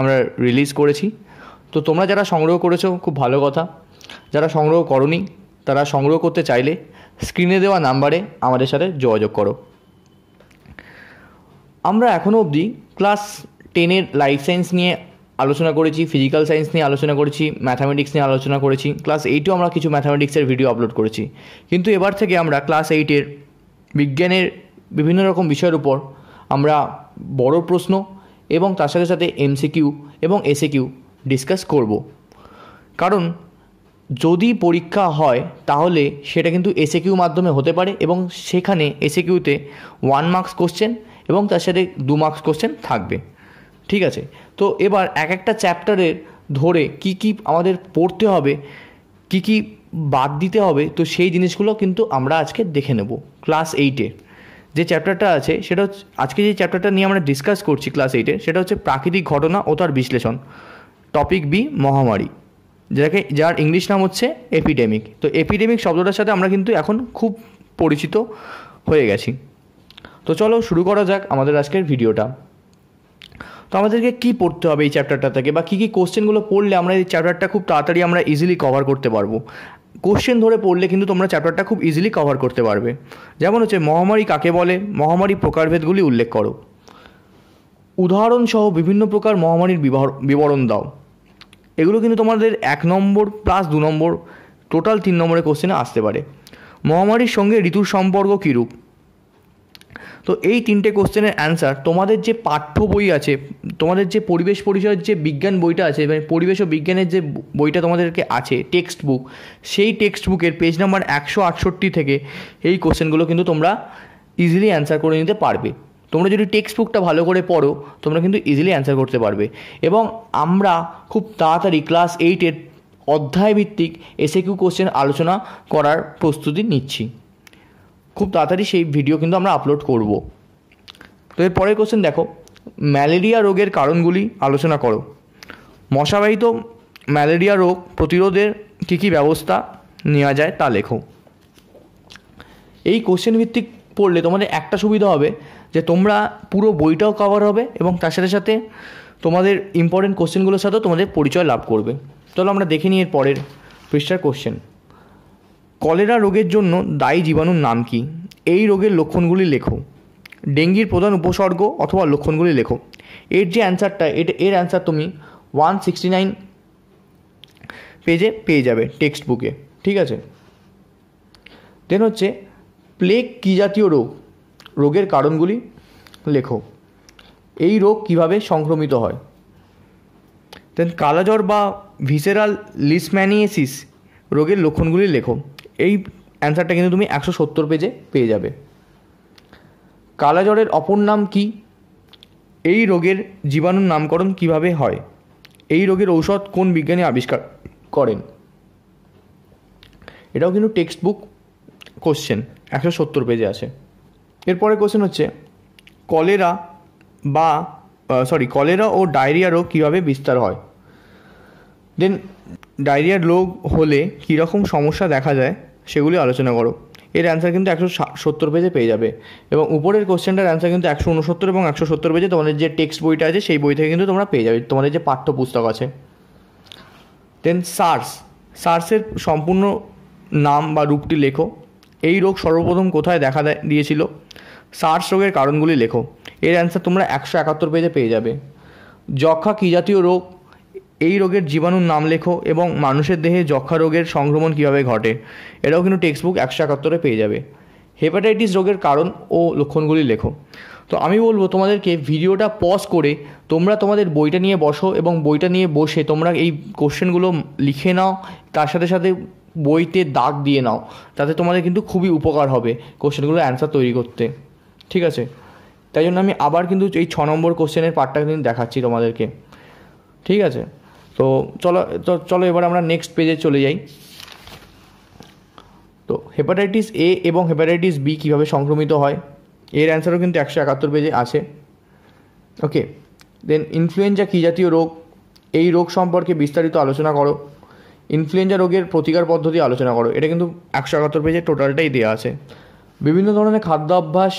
আমরা রিলিজ করেছি তো তোমরা যারা সংগ্রহ করেছো খুব ভালো কথা যারা সংগ্রহ করনি তারা সংগ্রহ করতে চাইলে স্ক্রিনে দেওয়া নাম্বারে আমাদের সাথে যোগাযোগ করো আমরা এখনও অবধি ক্লাস টেনের লাইফ সায়েন্স নিয়ে আলোচনা করেছি ফিজিক্যাল সায়েন্স নিয়ে আলোচনা করেছি ম্যাথামেটিক্স নিয়ে আলোচনা করেছি ক্লাস এইটেও আমরা কিছু ম্যাথামেটিক্সের ভিডিও আপলোড করেছি কিন্তু এবার থেকে আমরা ক্লাস এইটের বিজ্ঞানের বিভিন্ন রকম বিষয়ের উপর আমরা বড় প্রশ্ন এবং তার সাথে সাথে এমসিকিউ এবং এসিকিউ ডিসকাস করব কারণ যদি পরীক্ষা হয় তাহলে সেটা কিন্তু এসিকিউ মাধ্যমে হতে পারে এবং সেখানে এসিকিউতে ওয়ান মার্কস কোশ্চেন এবং তার সাথে দু মার্কস কোশ্চেন থাকবে ঠিক আছে তো এবার এক একটা চ্যাপ্টারের ধরে কি কি আমাদের পড়তে হবে কি কি বাদ দিতে হবে তো সেই জিনিসগুলো কিন্তু আমরা আজকে দেখে নেব ক্লাস এইটে যে চ্যাপ্টারটা আছে সেটা হচ্ছে আজকে যে চ্যাপ্টারটা নিয়ে আমরা ডিসকাস করছি ক্লাস এইটে সেটা হচ্ছে প্রাকৃতিক ঘটনা ও তার বিশ্লেষণ টপিক বি মহামারী যেটাকে যার ইংলিশ নাম হচ্ছে এপিডেমিক তো এপিডেমিক শব্দটার সাথে আমরা কিন্তু এখন খুব পরিচিত হয়ে গেছি তো চলো শুরু করা যাক আমাদের আজকের ভিডিওটা তো আমাদেরকে কি পড়তে হবে এই চ্যাপ্টারটা থেকে বা কী কী কোশ্চেনগুলো পড়লে আমরা এই চ্যাপ্টারটা খুব তাড়াতাড়ি আমরা ইজিলি কভার করতে পারবো কোশ্চেন ধরে পড়লে কিন্তু তোমরা চ্যাপ্টারটা খুব ইজিলি কভার করতে পারবে যেমন হচ্ছে মহামারী কাকে বলে মহামারী প্রকারভেদগুলি উল্লেখ করো উদাহরণসহ বিভিন্ন প্রকার মহামারীর বিবরণ দাও এগুলো কিন্তু তোমাদের এক নম্বর প্লাস দু নম্বর টোটাল তিন নম্বরের কোশ্চেনে আসতে পারে মহামারীর সঙ্গে ঋতুর সম্পর্ক কীরূপ তো এই তিনটে কোশ্চেনের অ্যান্সার তোমাদের যে পাঠ্য বই আছে তোমাদের যে পরিবেশ পরিচয়ের যে বিজ্ঞান বইটা আছে মানে পরিবেশ ও বিজ্ঞানের যে বইটা তোমাদেরকে আছে টেক্সট বুক সেই টেক্সট বুকের পেজ নাম্বার একশো আটষট্টি থেকে এই কোশ্চেনগুলো কিন্তু তোমরা ইজিলি অ্যান্সার করে নিতে পারবে তোমরা যদি টেক্সট বুকটা ভালো করে পড়ো তোমরা কিন্তু ইজিলি অ্যান্সার করতে পারবে এবং আমরা খুব তাড়াতাড়ি ক্লাস এইটের অধ্যায়ভিত্তিক এসে কিউ কোশ্চেন আলোচনা করার প্রস্তুতি নিচ্ছি খুব তাড়াতাড়ি সেই ভিডিও কিন্তু আমরা আপলোড করব তো এর পরের কোশ্চেন দেখো ম্যালেরিয়া রোগের কারণগুলি আলোচনা করো মশাবাহিত ম্যালেরিয়া রোগ প্রতিরোধের কী কী ব্যবস্থা নেওয়া যায় তা লেখো এই কোশ্চেন ভিত্তিক পড়লে তোমাদের একটা সুবিধা হবে যে তোমরা পুরো বইটাও কভার হবে এবং তার সাথে সাথে তোমাদের ইম্পর্টেন্ট কোশ্চেনগুলোর সাথেও তোমাদের পরিচয় লাভ করবে চলো আমরা দেখে নিই এর পরের পৃষ্ঠার কোশ্চেন কলেরা রোগের জন্য দায়ী জীবাণুর নাম কি এই রোগের লক্ষণগুলি লেখো ডেঙ্গির প্রধান উপসর্গ অথবা লক্ষণগুলি লেখো এর যে অ্যান্সারটা এটা এর অ্যান্সার তুমি ওয়ান সিক্সটি নাইন পেজে পেয়ে যাবে টেক্সট বুকে ঠিক আছে দেন হচ্ছে প্লেগ কী জাতীয় রোগ রোগের কারণগুলি লেখো এই রোগ কিভাবে সংক্রমিত হয় দেন কালাজ্বর বা ভিসেরাল লিসম্যানিয়েসিস রোগের লক্ষণগুলি লেখো এই অ্যান্সারটা কিন্তু তুমি একশো সত্তর পেজে পেয়ে যাবে কালাজ্বরের অপর নাম কি এই রোগের জীবাণুর নামকরণ কিভাবে হয় এই রোগের ঔষধ কোন বিজ্ঞানী আবিষ্কার করেন এটাও কিন্তু টেক্সট বুক কোশ্চেন একশো সত্তর পেজে আছে এরপরে কোশ্চেন হচ্ছে কলেরা বা সরি কলেরা ও ডায়রিয়া রোগ কীভাবে বিস্তার হয় দেন ডায়রিয়ার রোগ হলে কীরকম সমস্যা দেখা যায় সেগুলি আলোচনা করো এর অ্যান্সার কিন্তু একশো সত্তর পেজে পেয়ে যাবে এবং উপরের কোশ্চেনটার অ্যান্সার কিন্তু একশো উনসত্তর এবং একশো সত্তর পেজে তোমাদের যে টেক্সট বইটা আছে সেই বই থেকে কিন্তু তোমরা পেয়ে যাবে তোমাদের যে পাঠ্যপুস্তক আছে দেন সার্স সার্সের সম্পূর্ণ নাম বা রূপটি লেখো এই রোগ সর্বপ্রথম কোথায় দেখা দিয়েছিল সার্স রোগের কারণগুলি লেখো এর অ্যান্সার তোমরা একশো একাত্তর পেজে পেয়ে যাবে যক্ষা কী জাতীয় রোগ এই রোগের জীবাণুর নাম লেখো এবং মানুষের দেহে যক্ষা রোগের সংক্রমণ কীভাবে ঘটে এটাও কিন্তু টেক্সট বুক একশো একাত্তরে পেয়ে যাবে হেপাটাইটিস রোগের কারণ ও লক্ষণগুলি লেখো তো আমি বলবো তোমাদেরকে ভিডিওটা পজ করে তোমরা তোমাদের বইটা নিয়ে বসো এবং বইটা নিয়ে বসে তোমরা এই কোশ্চেনগুলো লিখে নাও তার সাথে সাথে বইতে দাগ দিয়ে নাও তাতে তোমাদের কিন্তু খুবই উপকার হবে কোশ্চেনগুলো অ্যান্সার তৈরি করতে ঠিক আছে তাই জন্য আমি আবার কিন্তু এই ছ নম্বর কোশ্চেনের পার্টটা কিন্তু দেখাচ্ছি তোমাদেরকে ঠিক আছে তো চলো তো চলো এবার আমরা নেক্সট পেজে চলে যাই তো হেপাটাইটিস এ এবং হেপাটাইটিস বি কীভাবে সংক্রমিত হয় এর অ্যান্সারও কিন্তু একশো একাত্তর পেজে আছে ওকে দেন ইনফ্লুয়েঞ্জা কী জাতীয় রোগ এই রোগ সম্পর্কে বিস্তারিত আলোচনা করো ইনফ্লুয়েঞ্জা রোগের প্রতিকার পদ্ধতি আলোচনা করো এটা কিন্তু একশো একাত্তর পেজে টোটালটাই দেওয়া আছে বিভিন্ন ধরনের খাদ্য অভ্যাস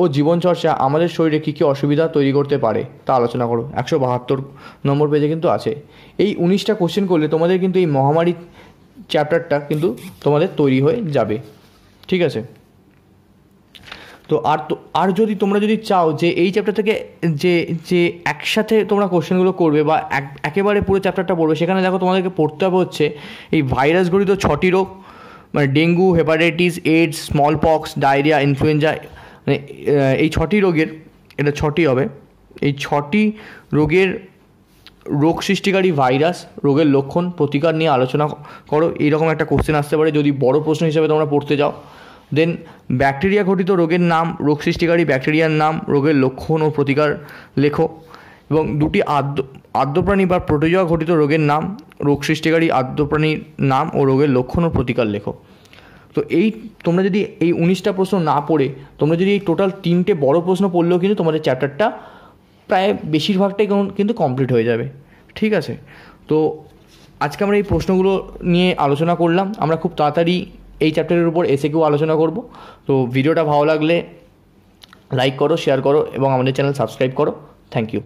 ও জীবনচর্চা আমাদের শরীরে কী কী অসুবিধা তৈরি করতে পারে তা আলোচনা করো একশো বাহাত্তর নম্বর পেজে কিন্তু আছে এই উনিশটা কোশ্চেন করলে তোমাদের কিন্তু এই মহামারী চ্যাপ্টারটা কিন্তু তোমাদের তৈরি হয়ে যাবে ঠিক আছে তো আর তো আর যদি তোমরা যদি চাও যে এই চ্যাপ্টার থেকে যে যে একসাথে তোমরা কোশ্চেনগুলো করবে বা এক একেবারে পুরো চ্যাপ্টারটা পড়বে সেখানে দেখো তোমাদেরকে পড়তে হবে হচ্ছে এই ভাইরাসগুলি তো ছটি রোগ মানে dengue hepatitis AIDS small pox diarrhoea influenza মানে এই ছটি রোগের এটা ছটি হবে এই ছটি রোগের রোগ সৃষ্টিকারী ভাইরাস রোগের লক্ষণ প্রতিকার নিয়ে আলোচনা করো এইরকম একটা কোশ্চেন আসতে পারে যদি বড় প্রশ্ন হিসেবে তোমরা পড়তে যাও দেন ব্যাকটেরিয়া ঘটিত রোগের নাম রোগ সৃষ্টিকারী ব্যাকটেরিয়ার নাম রোগের লক্ষণ ও প্রতিকার লেখো এবং দুটি আদ্য আদ্যপ্রাণী বা প্রোটোজোয়া ঘটিত রোগের নাম রোগ সৃষ্টিকারী আদ্যপ্রাণীর নাম ও রোগের লক্ষণ ও প্রতিকার লেখো তো এই তোমরা যদি এই উনিশটা প্রশ্ন না পড়ে তোমরা যদি এই টোটাল তিনটে বড় প্রশ্ন পড়লেও কিন্তু তোমাদের চ্যাপ্টারটা প্রায় বেশিরভাগটাই কিন্তু কমপ্লিট হয়ে যাবে ঠিক আছে তো আজকে আমরা এই প্রশ্নগুলো নিয়ে আলোচনা করলাম আমরা খুব তাড়াতাড়ি এই চ্যাপ্টারের উপর এসে কেউ আলোচনা করব তো ভিডিওটা ভালো লাগলে লাইক করো শেয়ার করো এবং আমাদের চ্যানেল সাবস্ক্রাইব করো থ্যাংক ইউ